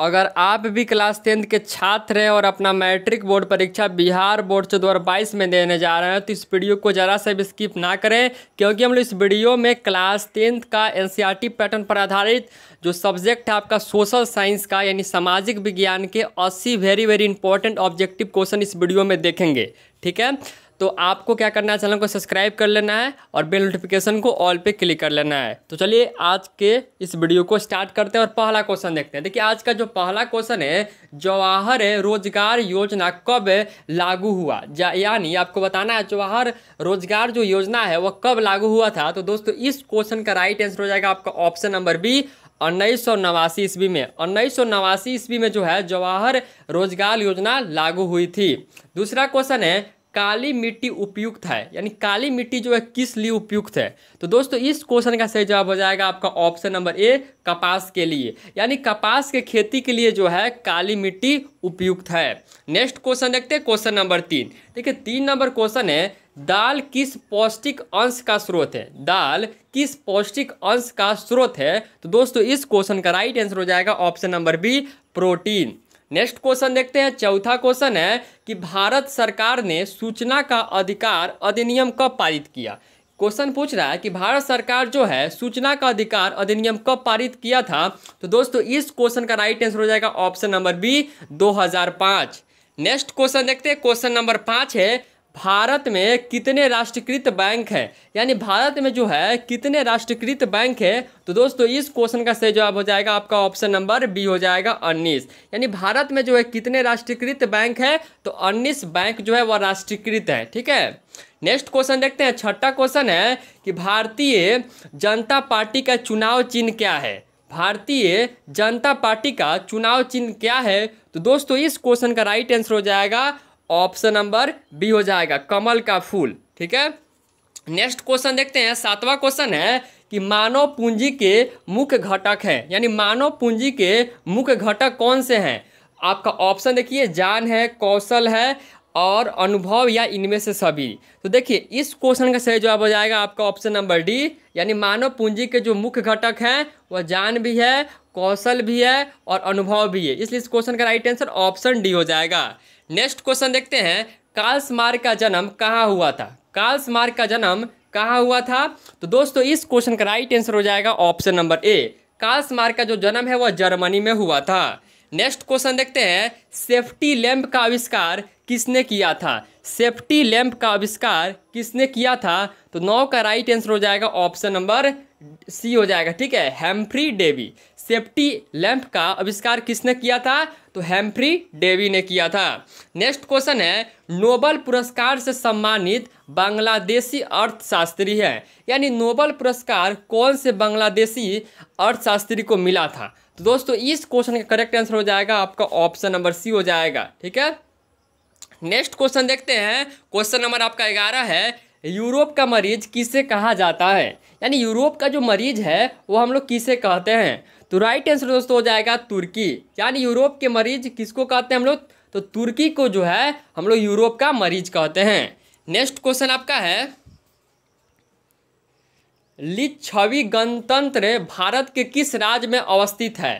अगर आप भी क्लास टेंथ के छात्र हैं और अपना मैट्रिक बोर्ड परीक्षा बिहार बोर्ड से दो में देने जा रहे हैं तो इस वीडियो को ज़रा से भी स्किप ना करें क्योंकि हम लोग इस वीडियो में क्लास टेंथ का एनसीईआरटी पैटर्न e पर आधारित जो सब्जेक्ट है आपका सोशल साइंस का यानी सामाजिक विज्ञान के अस्सी very very important objective question इस वीडियो में देखेंगे ठीक है तो आपको क्या करना है चैनल को सब्सक्राइब कर लेना है और बेल नोटिफिकेशन को ऑल पे क्लिक कर लेना है तो चलिए आज के इस वीडियो को स्टार्ट करते हैं और पहला क्वेश्चन देखते हैं देखिए आज का जो पहला क्वेश्चन है जवाहर रोजगार योजना कब लागू हुआ यानी आपको बताना है जवाहर रोजगार जो योजना है वह कब लागू हुआ था तो दोस्तों इस क्वेश्चन का राइट आंसर हो जाएगा आपका ऑप्शन नंबर बी उन्नीस सौ नवासी ईस्वी में उन्नीस सौ नवासी ईस्वी में जो है जवाहर रोजगार योजना लागू हुई थी दूसरा क्वेश्चन है काली मिट्टी उपयुक्त है यानी काली मिट्टी जो है किस लिए उपयुक्त है तो दोस्तों इस क्वेश्चन का सही जवाब हो जाएगा आपका ऑप्शन नंबर ए कपास के लिए यानी कपास के खेती के लिए जो है काली मिट्टी उपयुक्त है नेक्स्ट क्वेश्चन देखते हैं क्वेश्चन नंबर तीन देखिए तीन नंबर क्वेश्चन है दाल किस पौष्टिक अंश का स्रोत है दाल किस पौष्टिक अंश का स्रोत है तो दोस्तों इस क्वेश्चन का राइट आंसर हो जाएगा option number B protein next question देखते हैं चौथा क्वेश्चन है कि भारत सरकार ने सूचना का अधिकार अधिनियम कब पारित किया क्वेश्चन पूछ रहा है कि भारत सरकार जो है सूचना का अधिकार अधिनियम कब पारित किया था तो दोस्तों इस क्वेश्चन का राइट आंसर हो जाएगा option number B 2005 next question देखते हैं क्वेश्चन नंबर पाँच है भारत में कितने राष्ट्रीयकृत बैंक है यानी भारत में जो है कितने राष्ट्रीयकृत बैंक है तो दोस्तों इस क्वेश्चन का सही जवाब हो जाएगा आपका ऑप्शन नंबर बी हो जाएगा उन्नीस यानी भारत में जो है कितने राष्ट्रीयकृत बैंक है तो उन्नीस बैंक जो है वह राष्ट्रीयकृत है ठीक है नेक्स्ट क्वेश्चन देखते हैं छठा क्वेश्चन है कि भारतीय जनता पार्टी का चुनाव चिन्ह क्या है भारतीय जनता पार्टी का चुनाव चिन्ह क्या है तो दोस्तों इस क्वेश्चन का राइट आंसर हो जाएगा ऑप्शन नंबर बी हो जाएगा कमल का फूल ठीक है नेक्स्ट क्वेश्चन देखते हैं सातवां क्वेश्चन है कि मानव पूंजी के मुख्य घटक है यानी मानव पूंजी के मुख्य घटक कौन से हैं आपका ऑप्शन देखिए जान है कौशल है और अनुभव या इनमें से सभी तो देखिए इस क्वेश्चन का सही जवाब हो जाएगा आपका ऑप्शन नंबर डी यानी मानव पूंजी के जो मुख्य घटक हैं वह जान भी है कौशल भी है और अनुभव भी है इसलिए इस क्वेश्चन का राइट आंसर ऑप्शन डी हो जाएगा नेक्स्ट क्वेश्चन देखते हैं कार्ल्स मार्क का जन्म कहाँ हुआ था कार्ल्स मार्क का जन्म कहाँ हुआ था तो दोस्तों इस क्वेश्चन का राइट आंसर हो जाएगा option number A Karl Marx का जो जन्म है वह जर्मनी में हुआ था नेक्स्ट क्वेश्चन देखते हैं सेफ्टी लैम्प का आविष्कार किसने किया था सेफ्टी लैम्प का आविष्कार किसने किया था तो नौ का राइट आंसर हो जाएगा ऑप्शन नंबर सी हो जाएगा ठीक है हेम्फ्री डेवी सेफ्टी लैंप का आविष्कार किसने किया था तो हेम्फ्री डेवी ने किया था नेक्स्ट क्वेश्चन है नोबल पुरस्कार से सम्मानित बांग्लादेशी अर्थशास्त्री है यानी नोबल पुरस्कार कौन से बांग्लादेशी अर्थशास्त्री को मिला था तो दोस्तों इस क्वेश्चन का करेक्ट आंसर हो जाएगा आपका ऑप्शन नंबर सी हो जाएगा ठीक है नेक्स्ट क्वेश्चन देखते हैं क्वेश्चन नंबर आपका ग्यारह है यूरोप का मरीज किसे कहा जाता है यानी यूरोप का जो मरीज है वो हम लोग किसे कहते हैं तो राइट आंसर दोस्तों हो जाएगा तुर्की यानी यूरोप के मरीज किसको कहते हैं हम लोग तो तुर्की को जो है हम लोग यूरोप का मरीज कहते हैं नेक्स्ट क्वेश्चन आपका है लिच्छवी गणतंत्र भारत के किस राज्य में अवस्थित है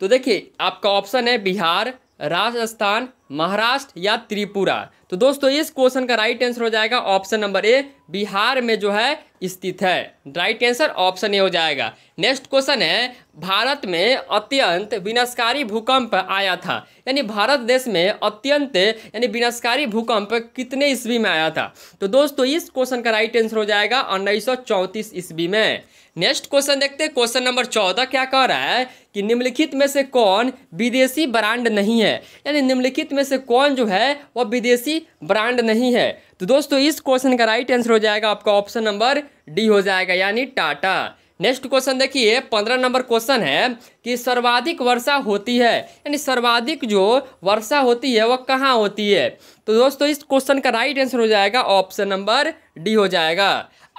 तो देखिए आपका ऑप्शन है बिहार राजस्थान महाराष्ट्र या त्रिपुरा तो दोस्तों इस क्वेश्चन का राइट आंसर हो जाएगा ऑप्शन नंबर ए बिहार में जो है स्थित है राइट आंसर ऑप्शन ए हो जाएगा नेक्स्ट क्वेश्चन है भारत में अत्यंत विनाशकारी भूकंप आया था यानी भारत देश में अत्यंत यानी विनाशकारी भूकंप कितने ईस्वी में आया था तो दोस्तों इस क्वेश्चन का राइट आंसर हो जाएगा उन्नीस सौ ईस्वी में नेक्स्ट क्वेश्चन देखते हैं क्वेश्चन नंबर चौदह क्या कह रहा है कि निम्नलिखित में से कौन विदेशी ब्रांड नहीं है यानी निम्नलिखित में से कौन जो है वह विदेशी ब्रांड नहीं है तो दोस्तों इस क्वेश्चन का राइट आंसर हो जाएगा आपका ऑप्शन नंबर डी हो जाएगा यानी टाटा नेक्स्ट क्वेश्चन देखिए पंद्रह नंबर क्वेश्चन है कि सर्वाधिक वर्षा होती है यानी सर्वाधिक जो वर्षा होती है वह कहाँ होती है तो दोस्तों इस क्वेश्चन का राइट आंसर हो जाएगा ऑप्शन नंबर डी हो जाएगा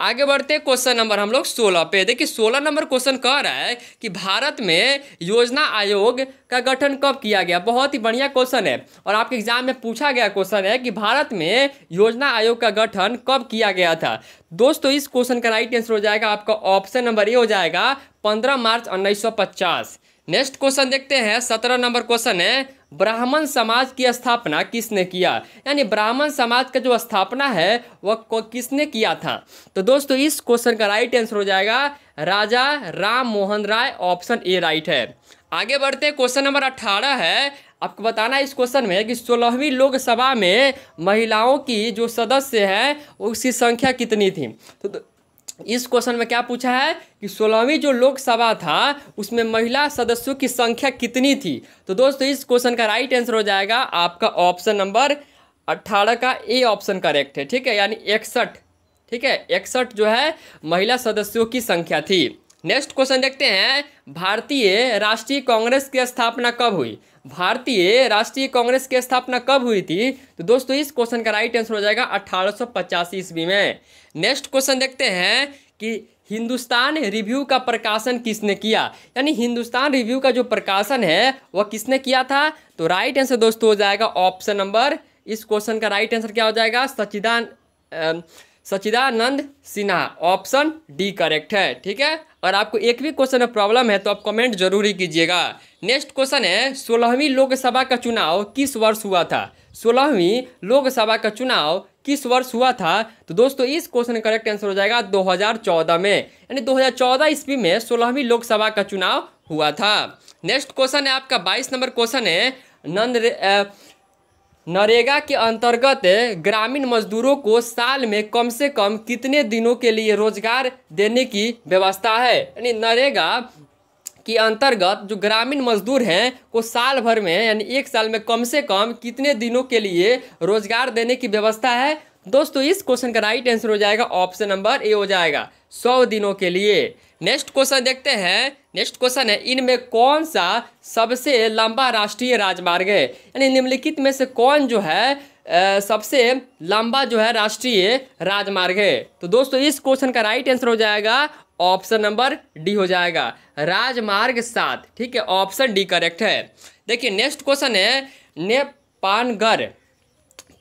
आगे बढ़ते क्वेश्चन नंबर हम लोग सोलह पे देखिए सोलह नंबर क्वेश्चन कह रहा है कि भारत में योजना आयोग का गठन कब किया गया बहुत ही बढ़िया क्वेश्चन है और आपके एग्जाम में पूछा गया क्वेश्चन है कि भारत में योजना आयोग का गठन कब किया गया था दोस्तों इस क्वेश्चन का राइट आंसर हो जाएगा आपका ऑप्शन नंबर ए हो जाएगा पंद्रह मार्च उन्नीस सौ पचास नेक्स्ट क्वेश्चन देखते हैं सत्रह नंबर क्वेश्चन है ब्राह्मण समाज की स्थापना किसने किया यानी ब्राह्मण समाज का जो स्थापना है वह किसने किया था तो दोस्तों इस क्वेश्चन का राइट आंसर हो जाएगा Raja Ram Mohan Roy option A right है आगे बढ़ते क्वेश्चन नंबर अट्ठारह है आपको बताना है इस क्वेश्चन में कि सोलहवीं लोकसभा में महिलाओं की जो सदस्य हैं उसकी संख्या कितनी थी तो इस क्वेश्चन में क्या पूछा है कि सोलहवीं जो लोकसभा था उसमें महिला सदस्यों की संख्या कितनी थी तो दोस्तों इस क्वेश्चन का राइट आंसर हो जाएगा आपका ऑप्शन नंबर अट्ठारह का ए ऑप्शन करेक्ट है ठीक है यानी इकसठ ठीक है इकसठ जो है महिला सदस्यों की संख्या थी नेक्स्ट क्वेश्चन देखते हैं भारतीय राष्ट्रीय कांग्रेस की स्थापना कब हुई भारतीय राष्ट्रीय कांग्रेस की स्थापना कब हुई थी तो दोस्तों इस क्वेश्चन का राइट आंसर हो जाएगा अठारह ईस्वी में नेक्स्ट क्वेश्चन देखते हैं कि हिंदुस्तान रिव्यू का प्रकाशन किसने किया यानी हिंदुस्तान रिव्यू का जो प्रकाशन है वह किसने किया था तो राइट आंसर दोस्तों हो जाएगा ऑप्शन नंबर इस क्वेश्चन का राइट आंसर क्या हो जाएगा सचिदान Sachchidananda Sinha option D correct है ठीक है और आपको एक भी क्वेश्चन में प्रॉब्लम है तो आप कमेंट जरूर ही कीजिएगा नेक्स्ट क्वेश्चन है सोलहवीं लोकसभा का चुनाव किस वर्ष हुआ था सोलहवीं लोकसभा का चुनाव किस वर्ष हुआ था तो दोस्तों इस क्वेश्चन का करेक्ट आंसर हो जाएगा 2014 में यानी 2014 ईस्वी में सोलहवीं लोकसभा का चुनाव हुआ था नेक्स्ट क्वेश्चन है आपका बाईस नंबर क्वेश्चन है नंद नरेगा के अंतर्गत ग्रामीण मजदूरों को साल में कम से कम कितने दिनों के लिए रोजगार देने की व्यवस्था है यानी नरेगा के अंतर्गत जो ग्रामीण मजदूर हैं को साल भर में यानी एक साल में कम से कम कितने दिनों के लिए रोजगार देने की व्यवस्था है दोस्तों इस क्वेश्चन का राइट आंसर हो जाएगा ऑप्शन नंबर ए हो जाएगा सौ दिनों के लिए नेक्स्ट क्वेश्चन देखते हैं नेक्स्ट क्वेश्चन है इनमें कौन सा सबसे लंबा राष्ट्रीय राजमार्ग है यानी निम्नलिखित में से कौन जो है सबसे लंबा जो है राष्ट्रीय राजमार्ग है तो दोस्तों इस क्वेश्चन का राइट आंसर हो जाएगा ऑप्शन नंबर डी हो जाएगा राजमार्ग सात ठीक है ऑप्शन डी करेक्ट है देखिए नेक्स्ट क्वेश्चन है नेपानगढ़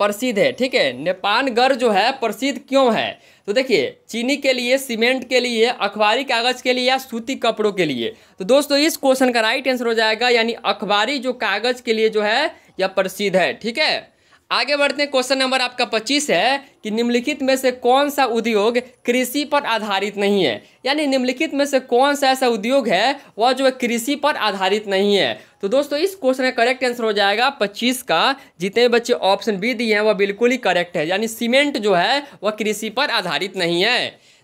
प्रसिद्ध है ठीक है नेपानगढ़ जो है प्रसिद्ध क्यों है तो देखिए चीनी के लिए सीमेंट के लिए अखबारी कागज़ के लिए या सूती कपड़ों के लिए तो दोस्तों इस क्वेश्चन का राइट आंसर हो जाएगा यानी अखबारी जो कागज़ के लिए जो है यह प्रसिद्ध है ठीक है आगे बढ़ते हैं क्वेश्चन नंबर आपका 25 है कि निम्नलिखित में से कौन सा उद्योग कृषि पर आधारित नहीं है यानी निम्नलिखित में से कौन सा ऐसा उद्योग है वह जो कृषि पर आधारित नहीं है तो दोस्तों इस क्वेश्चन का करेक्ट आंसर हो जाएगा 25 का जितने बच्चे ऑप्शन बी दिए हैं वह बिल्कुल ही करेक्ट है यानी सीमेंट जो है वह कृषि पर आधारित नहीं है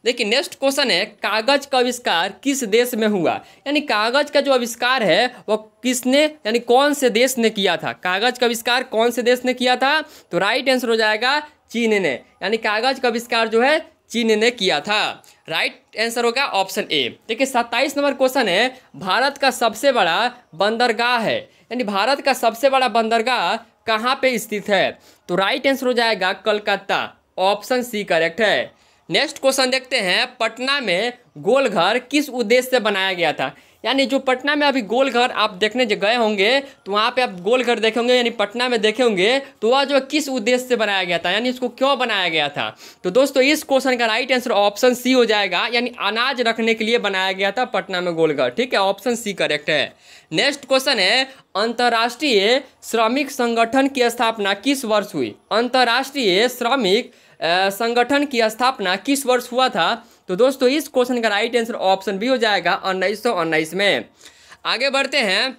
देखिए नेक्स्ट क्वेश्चन है कागज का आविष्कार किस देश में हुआ यानी कागज का जो आविष्कार है वो किसने यानी कौन से देश ने किया था कागज का आविष्कार कौन से देश ने किया था तो राइट आंसर हो जाएगा चीन ने यानी कागज का आविष्कार जो है चीन ने किया था राइट आंसर होगा ऑप्शन ए देखिए सत्ताईस नंबर क्वेश्चन है भारत का सबसे बड़ा बंदरगाह है यानी भारत का सबसे बड़ा बंदरगाह कहाँ पे स्थित है तो राइट आंसर हो जाएगा कलकत्ता ऑप्शन सी करेक्ट है नेक्स्ट क्वेश्चन देखते हैं पटना में गोलघर किस उद्देश्य से बनाया गया था यानी जो पटना में अभी गोलघर आप देखने गए होंगे तो वहाँ पे आप गोलघर देखे होंगे यानी पटना में देखे होंगे तो वह जो किस उद्देश्य से बनाया गया था यानी इसको क्यों बनाया गया था तो दोस्तों इस क्वेश्चन का राइट आंसर ऑप्शन सी हो जाएगा यानी अनाज रखने के लिए बनाया गया था पटना में गोलघर ठीक है ऑप्शन सी करेक्ट है नेक्स्ट क्वेश्चन है अंतर्राष्ट्रीय श्रमिक संगठन की स्थापना किस वर्ष हुई अंतर्राष्ट्रीय श्रमिक संगठन की स्थापना किस वर्ष हुआ था तो दोस्तों इस क्वेश्चन का राइट आंसर ऑप्शन बी हो जाएगा उन्नीस सौ उन्नीस में आगे बढ़ते हैं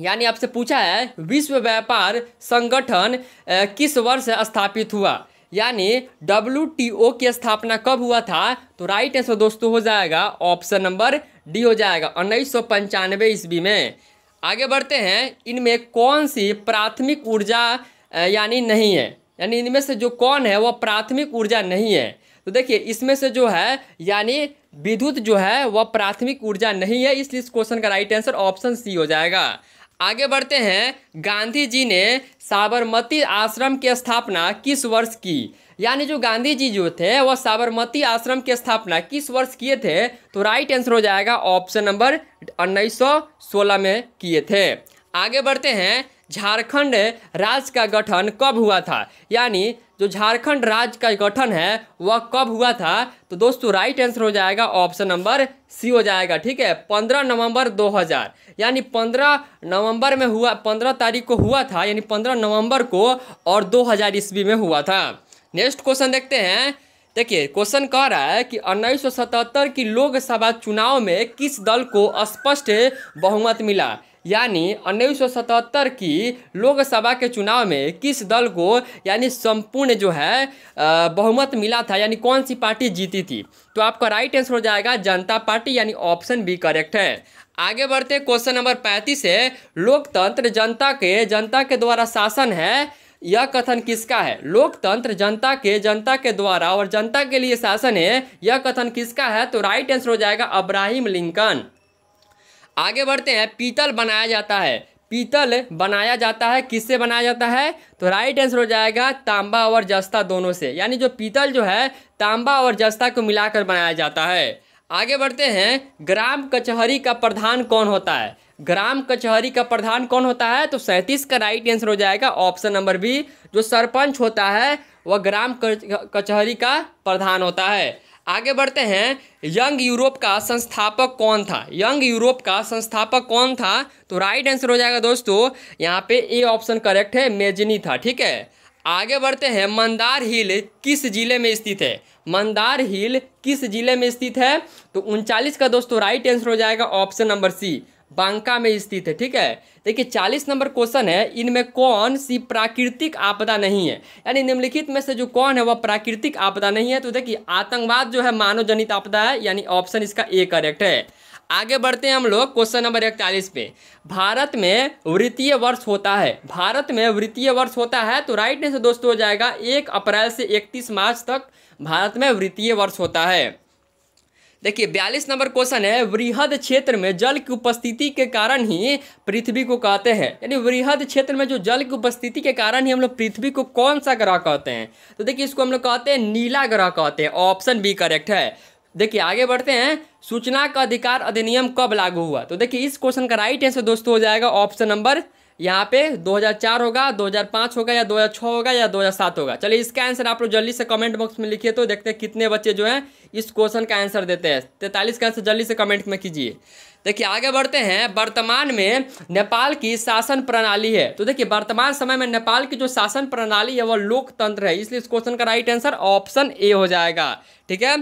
यानी आपसे पूछा है विश्व व्यापार संगठन किस वर्ष स्थापित हुआ यानी डब्ल्यू की स्थापना कब हुआ था तो राइट आंसर दोस्तों हो जाएगा ऑप्शन नंबर डी हो जाएगा उन्नीस सौ पंचानवे ईस्वी में आगे बढ़ते हैं इनमें कौन सी प्राथमिक ऊर्जा यानी नहीं है यानी इनमें से जो कौन है वह प्राथमिक ऊर्जा नहीं है तो देखिए इसमें से जो है यानी विद्युत जो है वह प्राथमिक ऊर्जा नहीं है इसलिए इस क्वेश्चन का राइट आंसर ऑप्शन सी हो जाएगा आगे बढ़ते हैं गांधी जी ने साबरमती आश्रम की स्थापना किस वर्ष की यानी जो गांधी जी जो थे वह साबरमती आश्रम की स्थापना किस वर्ष किए थे तो राइट आंसर हो जाएगा ऑप्शन नंबर उन्नीस में किए थे आगे बढ़ते हैं झारखंड राज्य का गठन कब हुआ था यानी जो झारखंड राज्य का गठन है वह कब हुआ था तो दोस्तों राइट आंसर हो जाएगा ऑप्शन नंबर सी हो जाएगा ठीक है पंद्रह नवंबर 2000 यानी पंद्रह नवंबर में हुआ पंद्रह तारीख को हुआ था यानी पंद्रह नवंबर को और 2000 हज़ार ईस्वी में हुआ था नेक्स्ट क्वेश्चन देखते हैं देखिए क्वेश्चन कह रहा है कि उन्नीस की लोकसभा चुनाव में किस दल को स्पष्ट बहुमत मिला यानी उन्नीस की लोकसभा के चुनाव में किस दल को यानी संपूर्ण जो है बहुमत मिला था यानी कौन सी पार्टी जीती थी तो आपका राइट आंसर हो जाएगा जनता पार्टी यानी ऑप्शन बी करेक्ट है आगे बढ़ते क्वेश्चन नंबर पैंतीस है लोकतंत्र जनता के जनता के द्वारा शासन है यह कथन किसका है लोकतंत्र जनता के जनता के द्वारा और जनता के लिए शासन है यह कथन किसका है तो राइट आंसर हो जाएगा अब्राहिम लिंकन आगे बढ़ते हैं पीतल बनाया जाता है पीतल बनाया जाता है किससे बनाया जाता है तो राइट आंसर हो जाएगा तांबा और जस्ता दोनों से यानी जो पीतल जो है तांबा और जस्ता को मिलाकर बनाया जाता है आगे बढ़ते हैं ग्राम कचहरी का प्रधान कौन होता है ग्राम कचहरी का प्रधान कौन होता है तो सैंतीस का राइट आंसर हो जाएगा ऑप्शन नंबर बी जो सरपंच होता है वह ग्राम कचहरी का प्रधान होता है आगे बढ़ते हैं यंग यूरोप का संस्थापक कौन था यंग यूरोप का संस्थापक कौन था तो राइट आंसर हो जाएगा दोस्तों यहाँ पे ए ऑप्शन करेक्ट है मेजनी था ठीक है आगे बढ़ते हैं मंदार हिल किस जिले में स्थित है मंदार हिल किस जिले में स्थित है तो उनचालीस का दोस्तों राइट आंसर हो जाएगा ऑप्शन नंबर सी बांका में स्थित है ठीक है देखिए चालीस नंबर क्वेश्चन है इनमें कौन सी प्राकृतिक आपदा नहीं है यानी निम्नलिखित में से जो कौन है वह प्राकृतिक आपदा नहीं है तो देखिए आतंकवाद जो है मानव जनित आपदा है यानी ऑप्शन इसका ए करेक्ट है आगे बढ़ते हैं हम लोग क्वेश्चन नंबर इकतालीस पे भारत में वित्तीय वर्ष होता है भारत में वित्तीय वर्ष होता है तो राइट आंसर दोस्तों हो जाएगा एक अप्रैल से इकतीस मार्च तक भारत में वित्तीय वर्ष होता है देखिए बयालीस नंबर क्वेश्चन है वृहद क्षेत्र में जल की उपस्थिति के कारण ही पृथ्वी को कहते हैं यानी वृहद क्षेत्र में जो जल की उपस्थिति के कारण ही हम लोग पृथ्वी को कौन सा ग्रह कहते हैं तो देखिए इसको हम लोग कहते हैं नीला ग्रह कहते हैं ऑप्शन बी करेक्ट है देखिए आगे बढ़ते हैं सूचना का अधिकार अधिनियम कब लागू हुआ तो देखिए इस क्वेश्चन का राइट आंसर दोस्तों हो जाएगा ऑप्शन नंबर यहाँ पे 2004 होगा 2005 होगा या 2006 होगा या 2007 होगा चलिए इसका आंसर आप लोग जल्दी से कमेंट बॉक्स में लिखिए तो देखते हैं कितने बच्चे जो हैं इस क्वेश्चन का आंसर देते हैं तैंतालीस का आंसर जल्दी से कमेंट में कीजिए देखिए आगे बढ़ते हैं वर्तमान में नेपाल की शासन प्रणाली है तो देखिए वर्तमान समय में नेपाल की जो शासन प्रणाली है वह लोकतंत्र है इसलिए इस क्वेश्चन का राइट आंसर ऑप्शन ए हो जाएगा ठीक है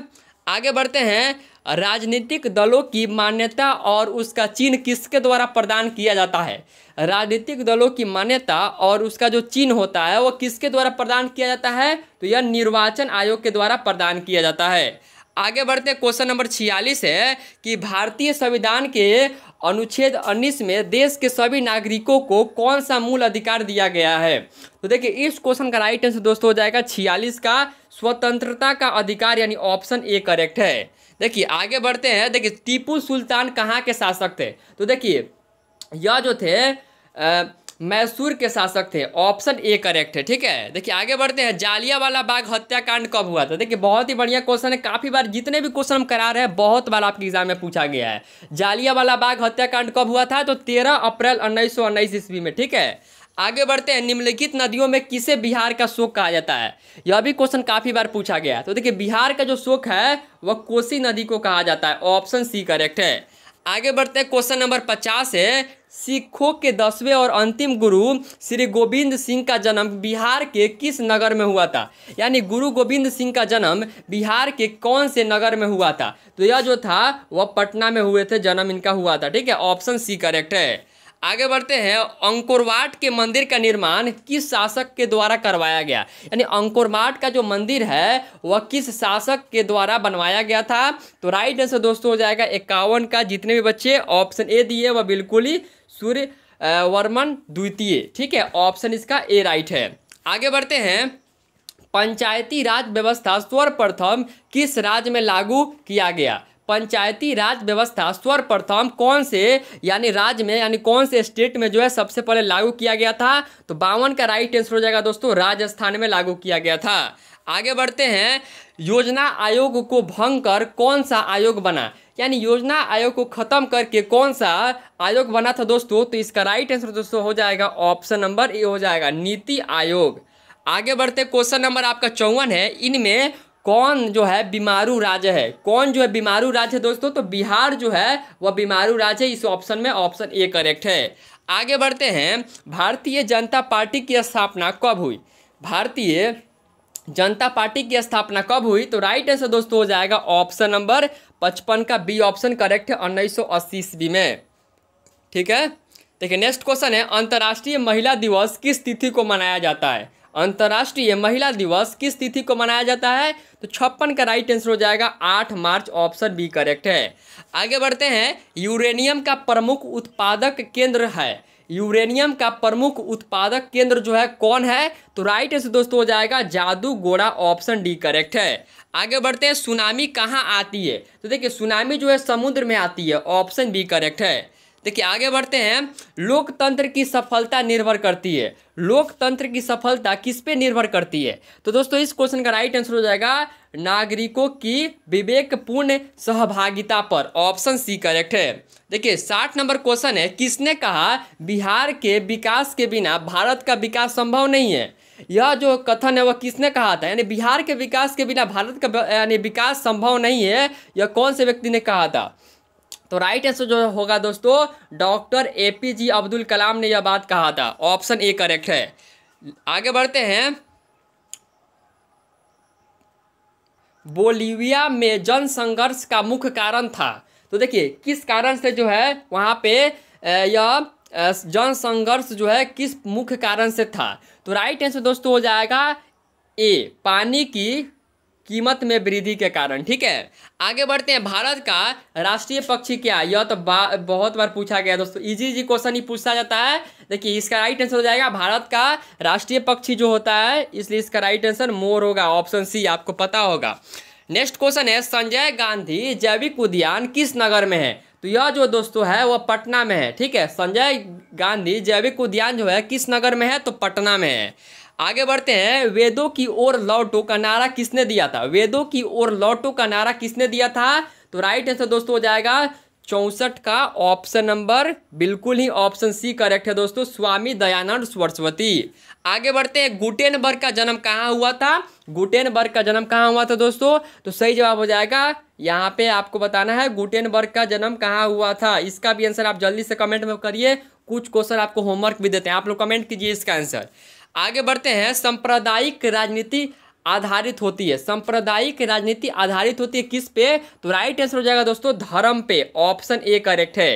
आगे बढ़ते हैं राजनीतिक दलों की मान्यता और उसका चिन्ह किसके द्वारा प्रदान किया जाता है राजनीतिक दलों की मान्यता और उसका जो चिन्ह होता है वो किसके द्वारा प्रदान किया जाता है तो यह निर्वाचन आयोग के द्वारा प्रदान किया जाता है आगे बढ़ते क्वेश्चन नंबर छियालीस है कि भारतीय संविधान के अनुच्छेद 19 में देश के सभी नागरिकों को कौन सा मूल अधिकार दिया गया है तो देखिए इस क्वेश्चन का राइट आंसर दोस्तों हो जाएगा छियालीस का स्वतंत्रता का अधिकार यानी ऑप्शन ए करेक्ट है देखिए आगे बढ़ते हैं देखिए टीपू सुल्तान कहाँ के शासक थे तो देखिए यह जो थे मैसूर के शासक थे ऑप्शन ए करेक्ट है ठीक है देखिए आगे बढ़ते हैं जालिया वाला बाग हत्याकांड कब हुआ था देखिए बहुत ही बढ़िया क्वेश्चन है काफी बार जितने भी क्वेश्चन हम करा रहे हैं बहुत बार आपके एग्जाम में पूछा गया है जालिया वाला बाग हत्याकांड कब हुआ था तो तेरह अप्रैल उन्नीस सौ ईस्वी में ठीक है आगे बढ़ते हैं निम्नलिखित नदियों में किसे बिहार का शोक कहा जाता है यह भी क्वेश्चन काफी बार पूछा गया तो देखिए बिहार का जो शोक है वह कोसी नदी को कहा जाता है ऑप्शन सी करेक्ट है आगे बढ़ते हैं क्वेश्चन नंबर पचास है सिखों के दसवें और अंतिम गुरु श्री गोविंद सिंह का जन्म बिहार के किस नगर में हुआ था यानी गुरु गोविंद सिंह का जन्म बिहार के कौन से नगर में हुआ था तो यह जो था वह पटना में हुए थे जन्म इनका हुआ था ठीक है ऑप्शन सी करेक्ट है आगे बढ़ते हैं अंकुरवाट के मंदिर का निर्माण किस शासक के द्वारा करवाया गया यानी अंकुरवाट का जो मंदिर है वह किस शासक के द्वारा बनवाया गया था तो राइट आंसर दोस्तों हो जाएगा इक्यावन का जितने भी बच्चे ऑप्शन ए दिए वह बिल्कुल ही सूर्य वर्मन द्वितीय ठीक है ऑप्शन इसका ए राइट है आगे बढ़ते हैं पंचायती राज व्यवस्था सर्वप्रथम किस राज्य में लागू किया गया पंचायती राज व्यवस्था सर्वप्रथम कौन से यानी राज्य में यानी कौन से स्टेट में जो है सबसे पहले लागू किया गया था तो बावन का राइट आंसर हो जाएगा दोस्तों राजस्थान में लागू किया गया था आगे बढ़ते हैं योजना आयोग को भंग कर कौन सा आयोग बना यानी योजना आयोग को खत्म करके कौन सा आयोग बना था दोस्तों तो इसका राइट आंसर दोस्तों हो जाएगा ऑप्शन नंबर ए हो जाएगा नीति आयोग आगे बढ़ते क्वेश्चन नंबर आपका चौवन है इनमें कौन जो है बीमारू राज्य है कौन जो है बीमारू राज्य है दोस्तों तो बिहार जो है वह बीमारू राज्य है इस ऑप्शन में ऑप्शन ए करेक्ट है आगे बढ़ते हैं भारतीय जनता पार्टी की स्थापना कब हुई भारतीय जनता पार्टी की स्थापना कब हुई तो राइट आंसर दोस्तों हो जाएगा ऑप्शन नंबर पचपन का बी ऑप्शन करेक्ट है उन्नीस सौ अस्सी ईस्वी में ठीक है देखिए नेक्स्ट क्वेश्चन है अंतर्राष्ट्रीय महिला दिवस किस तिथि को मनाया जाता है अंतर्राष्ट्रीय महिला दिवस किस तिथि को मनाया जाता है तो छप्पन का राइट आंसर हो जाएगा आठ मार्च ऑप्शन बी करेक्ट है आगे बढ़ते हैं यूरेनियम का प्रमुख उत्पादक केंद्र है यूरेनियम का प्रमुख उत्पादक केंद्र जो है कौन है तो राइट आंसर दोस्तों हो जाएगा जादू गोड़ा ऑप्शन डी करेक्ट है आगे बढ़ते हैं सुनामी कहाँ आती है तो देखिए सुनामी जो है समुद्र में आती है ऑप्शन बी करेक्ट है देखिए आगे बढ़ते हैं लोकतंत्र की सफलता निर्भर करती है लोकतंत्र की सफलता किस पे निर्भर करती है तो दोस्तों इस क्वेश्चन का राइट आंसर हो जाएगा नागरिकों की विवेकपूर्ण सहभागिता पर ऑप्शन सी करेक्ट है देखिए साठ नंबर क्वेश्चन है किसने कहा बिहार के विकास के बिना भारत का विकास संभव नहीं है यह जो कथन है वह किसने कहा था यानी बिहार के विकास के बिना भारत का यानी विकास संभव नहीं है यह कौन से व्यक्ति ने कहा था तो राइट आंसर जो होगा दोस्तों doctor A P J Abdul Kalam ने यह बात कहा था ऑप्शन ए करेक्ट है आगे बढ़ते हैं बोलीविया में जन संघर्ष का मुख्य कारण था तो देखिए किस कारण से जो है वहाँ पे यह जन संघर्ष जो है किस मुख्य कारण से था तो राइट आंसर दोस्तों हो जाएगा ए पानी की कीमत में वृद्धि के कारण ठीक है आगे बढ़ते हैं भारत का राष्ट्रीय पक्षी क्या यह तो बा, बहुत बार पूछा गया दोस्तों इजी इजी क्वेश्चन ही पूछा जाता है देखिए इसका राइट आंसर हो जाएगा भारत का राष्ट्रीय पक्षी जो होता है इसलिए इसका राइट आंसर मोर होगा ऑप्शन सी आपको पता होगा नेक्स्ट क्वेश्चन है संजय गांधी जैविक उद्यान किस नगर में है तो यह जो दोस्तों है वह पटना में है ठीक है संजय गांधी जैविक उद्यान जो है किस नगर में है तो पटना में है आगे बढ़ते हैं वेदों की ओर लौटो का नारा किसने दिया था वेदों की ओर लौटो का नारा किसने दिया था तो राइट आंसर दोस्तों हो जाएगा चौंसठ का ऑप्शन नंबर बिल्कुल ही ऑप्शन सी करेक्ट है दोस्तों स्वामी दयानंद सरस्वती आगे बढ़ते हैं गुटेनबर्ग का जन्म कहाँ हुआ था गुटेनबर्ग का जन्म कहाँ हुआ था दोस्तों तो सही जवाब हो जाएगा यहाँ पे आपको बताना है गुटेनबर्ग का जन्म कहाँ हुआ था इसका भी आंसर आप जल्दी से कमेंट में करिए कुछ क्वेश्चन आपको होमवर्क भी देते हैं आप लोग कमेंट कीजिए इसका आंसर आगे बढ़ते हैं सांप्रदायिक राजनीति आधारित होती है सांप्रदायिक राजनीति आधारित होती है किस पे तो राइट आंसर हो जाएगा दोस्तों धर्म पे ऑप्शन ए करेक्ट है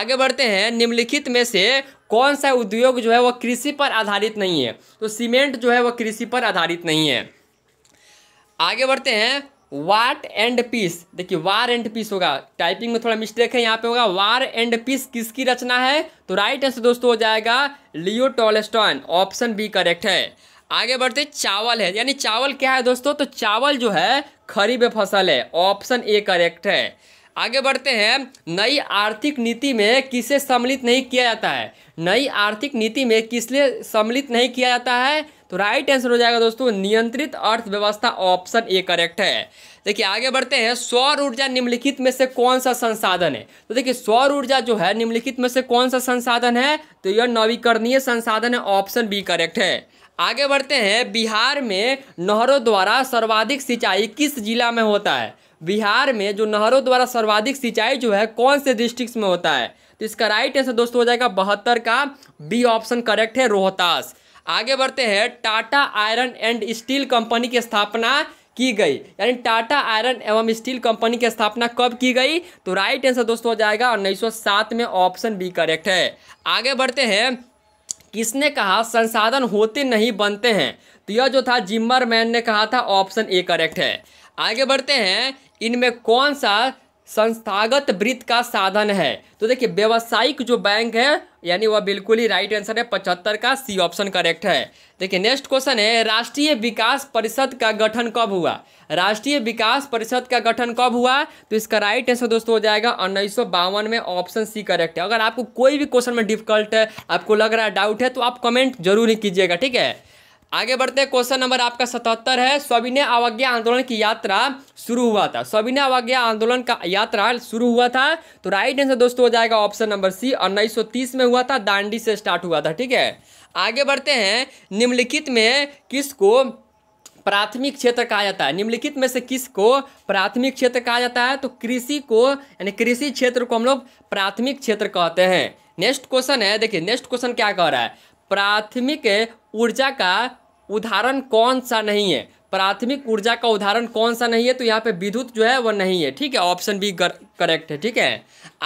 आगे बढ़ते हैं निम्नलिखित में से कौन सा उद्योग जो है वह कृषि पर आधारित नहीं है तो सीमेंट जो है वह कृषि पर आधारित नहीं है आगे बढ़ते हैं वाट एंड पीस देखिए वार एंड पीस होगा टाइपिंग में थोड़ा मिस्टेक है यहाँ पे होगा वार एंड पीस किसकी रचना है तो राइट आंसर दोस्तों हो जाएगा Leo Tolstoy option B correct है आगे बढ़ते चावल है यानी चावल क्या है दोस्तों तो चावल जो है खरीब फसल है ऑप्शन ए करेक्ट है आगे बढ़ते हैं नई आर्थिक नीति में किसे सम्मिलित नहीं किया जाता है नई आर्थिक नीति में किसलिए सम्मिलित नहीं किया जाता है तो राइट आंसर हो जाएगा दोस्तों नियंत्रित अर्थव्यवस्था ऑप्शन ए करेक्ट है देखिए आगे बढ़ते हैं सौर ऊर्जा निम्नलिखित में से कौन सा संसाधन है तो देखिए सौर ऊर्जा जो है निम्नलिखित में से कौन सा संसाधन है तो यह नवीकरणीय संसाधन है ऑप्शन बी करेक्ट है आगे बढ़ते हैं बिहार में नहरों द्वारा सर्वाधिक सिंचाई किस जिला में होता है बिहार में जो नहरों द्वारा सर्वाधिक सिंचाई जो है कौन से डिस्ट्रिक्ट में होता है तो इसका राइट आंसर दोस्तों हो जाएगा बहत्तर का बी ऑप्शन करेक्ट है रोहतास आगे बढ़ते हैं Tata iron and steel company की स्थापना की गई यानी टाटा आयरन एवं स्टील कंपनी की स्थापना कब की गई तो राइट आंसर दोस्तों हो जाएगा उन्नीस में ऑप्शन बी करेक्ट है आगे बढ़ते हैं किसने कहा संसाधन होते नहीं बनते हैं तो यह जो था मैन ने कहा था ऑप्शन ए करेक्ट है आगे बढ़ते हैं इनमें कौन सा संस्थागत वृत्त का साधन है तो देखिए व्यवसायिक जो बैंक है यानी वह बिल्कुल ही राइट आंसर है पचहत्तर का सी ऑप्शन करेक्ट है देखिए नेक्स्ट क्वेश्चन है राष्ट्रीय विकास परिषद का गठन कब हुआ राष्ट्रीय विकास परिषद का गठन कब हुआ तो इसका राइट आंसर दोस्तों हो जाएगा उन्नीस में ऑप्शन सी करेक्ट है अगर आपको कोई भी क्वेश्चन में डिफिकल्ट है आपको लग रहा है डाउट है तो आप कमेंट जरूर ही कीजिएगा ठीक है आगे बढ़ते हैं क्वेश्चन नंबर आपका सतहत्तर है स्विनय अवज्ञा आंदोलन की यात्रा शुरू हुआ था सविनय अवज्ञा आंदोलन का यात्रा शुरू हुआ था तो राइट आंसर दोस्तों हो जाएगा ऑप्शन नंबर सी उन्नीस सौ में हुआ था दांडी से स्टार्ट हुआ था ठीक है आगे बढ़ते हैं निम्नलिखित में किसको प्राथमिक क्षेत्र कहा जाता है निम्नलिखित में से किसको प्राथमिक क्षेत्र कहा जाता है तो कृषि को यानी कृषि क्षेत्र को हम लोग प्राथमिक क्षेत्र कहते हैं नेक्स्ट क्वेश्चन है देखिए नेक्स्ट क्वेश्चन क्या कह रहा है प्राथमिक ऊर्जा का उदाहरण कौन सा नहीं है प्राथमिक ऊर्जा का उदाहरण कौन सा नहीं है तो यहाँ पे विद्युत जो है वह नहीं है ठीक है ऑप्शन बी करेक्ट है ठीक है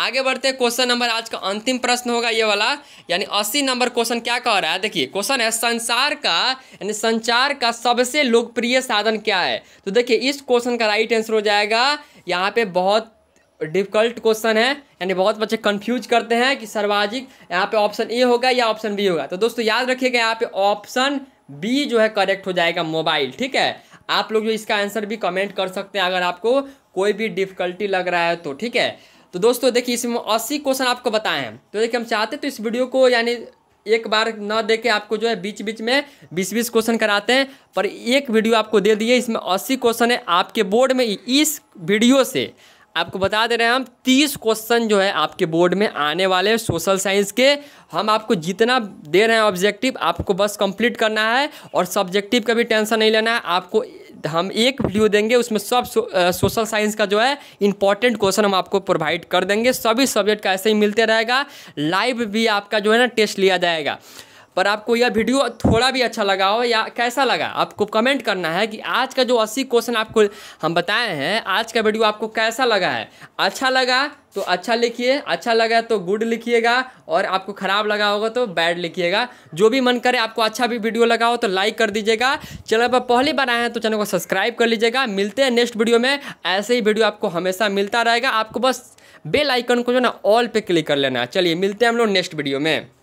आगे बढ़ते हैं क्वेश्चन नंबर आज का अंतिम प्रश्न होगा ये वाला यानी अस्सी नंबर क्वेश्चन क्या कह रहा है देखिए क्वेश्चन है संसार का यानी संचार का सबसे लोकप्रिय साधन क्या है तो देखिए इस क्वेश्चन का राइट आंसर हो जाएगा यहाँ पे बहुत डिफिकल्ट क्वेश्चन है यानी बहुत बच्चे कंफ्यूज करते हैं कि सर्वाधिक यहाँ पे ऑप्शन ए होगा या ऑप्शन बी होगा तो दोस्तों याद रखिएगा यहाँ पे ऑप्शन बी जो है करेक्ट हो जाएगा मोबाइल ठीक है आप लोग जो इसका आंसर भी कमेंट कर सकते हैं अगर आपको कोई भी डिफिकल्टी लग रहा है तो ठीक है तो दोस्तों देखिए इसमें अस्सी क्वेश्चन आपको बताए हैं तो देखिए हम चाहते तो इस वीडियो को यानी एक बार ना के आपको जो है बीच बीच में बीस बीस क्वेश्चन कराते हैं पर एक वीडियो आपको दे दिए इसमें अस्सी क्वेश्चन है आपके बोर्ड में इस वीडियो से आपको बता दे रहे हैं हम तीस क्वेश्चन जो है आपके बोर्ड में आने वाले हैं सोशल साइंस के हम आपको जितना दे रहे हैं ऑब्जेक्टिव आपको बस कंप्लीट करना है और सब्जेक्टिव का भी टेंशन नहीं लेना है आपको हम एक वीडियो देंगे उसमें सब सो, आ, सोशल साइंस का जो है इंपॉर्टेंट क्वेश्चन हम आपको प्रोवाइड कर देंगे सभी सब्जेक्ट का ऐसे ही मिलते रहेगा लाइव भी आपका जो है ना टेस्ट लिया जाएगा पर आपको यह वीडियो थोड़ा भी अच्छा लगा हो या कैसा लगा आपको कमेंट करना है कि आज का जो अस्सी क्वेश्चन आपको हम बताए हैं आज का वीडियो आपको कैसा लगा है अच्छा लगा तो अच्छा लिखिए अच्छा लगा तो गुड लिखिएगा और आपको ख़राब लगा होगा तो बैड लिखिएगा जो भी मन करे आपको अच्छा भी वीडियो लगा हो तो लाइक कर दीजिएगा चैनल पर पहली बार आए हैं तो चैनल को सब्सक्राइब कर लीजिएगा मिलते हैं नेक्स्ट वीडियो में ऐसे ही वीडियो आपको हमेशा मिलता रहेगा आपको बस बेल आइकन को जो ना ऑल पे क्लिक कर लेना चलिए मिलते हैं हम लोग नेक्स्ट वीडियो में